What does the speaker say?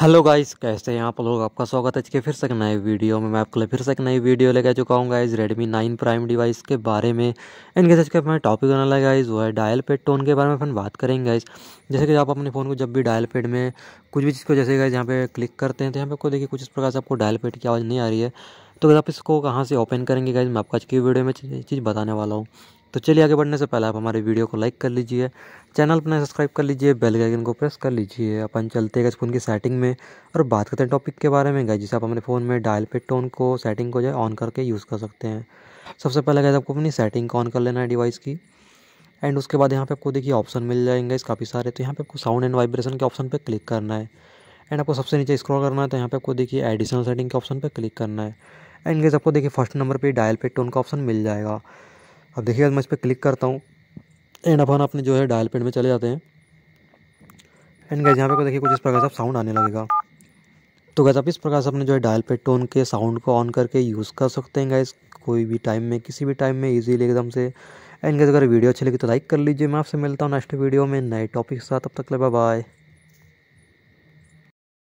hello guys कैसे हैं आप लोग आपका स्वागत है आज के फिर से एक नए वीडियो में मैं आपके लिए फिर से एक नई वीडियो लेके चुका हूँ guys Redmi nine prime device के बारे में इनके सच के अपना टॉपिक होने लगा गाइस वो है डायल पेड टोन के बारे में अपन बात करेंगे गाइस जैसे कि आप अपने फ़ोन को जब भी डायल पेड में कुछ भी चीज़ को जैसे गाइस यहाँ पे क्लिक करते हैं तो यहाँ पे आपको देखिए कुछ इस प्रकार से आपको डायल पेड की आवाज़ नहीं आ रही है तो आप इसको कहाँ से ओपन करेंगे गाइज मैं आपको आज की वीडियो में चीज़ बताने वाला हूँ तो चलिए आगे बढ़ने से पहले आप हमारे वीडियो को लाइक कर लीजिए चैनल अपना सब्सक्राइब कर लीजिए बेल आइकन को प्रेस कर लीजिए अपन चलते हैं फ़ोन की सेटिंग में और बात करते हैं टॉपिक के बारे में गए जिसे आप अपने फ़ोन में डायल पे टोन को सेटिंग को जो है ऑन करके यूज़ कर सकते हैं सबसे पहले गए आपको अपनी सेटिंग को ऑन कर लेना है डिवाइस की एंड उसके बाद यहाँ पर आपको देखिए ऑप्शन मिल जाएंगे इस काफ़ी सारे तो यहाँ पर आपको साउंड एंड वाइब्रेशन के ऑप्शन पर क्लिक करना है एंड आपको सबसे नीचे स्क्रॉल करना है तो यहाँ पर आपको देखिए एडिशनल सेटिंग के ऑप्शन पर क्लिक करना है एंड गैस आपको देखिए फर्स्ट नंबर पे डायल पे टोन का ऑप्शन मिल जाएगा अब देखिए मैं इस पर क्लिक करता हूँ एंड अपन अपने जो है डायल पेड में चले जाते हैं एंड गैस यहाँ पे देखिए कुछ इस प्रकार से साउंड आने लगेगा तो गैस आप इस प्रकार से अपने जो है डायल पेड टोन के साउंड को ऑन करके यूज़ कर सकते हैं गैस कोई भी टाइम में किसी भी टाइम में ईजीली एकदम से एंड गैस अगर वीडियो अच्छी लगी तो लाइक कर लीजिए मैं आपसे मिलता हूँ नेक्स्ट वीडियो में नए टॉपिक के साथ अब तक ले बाय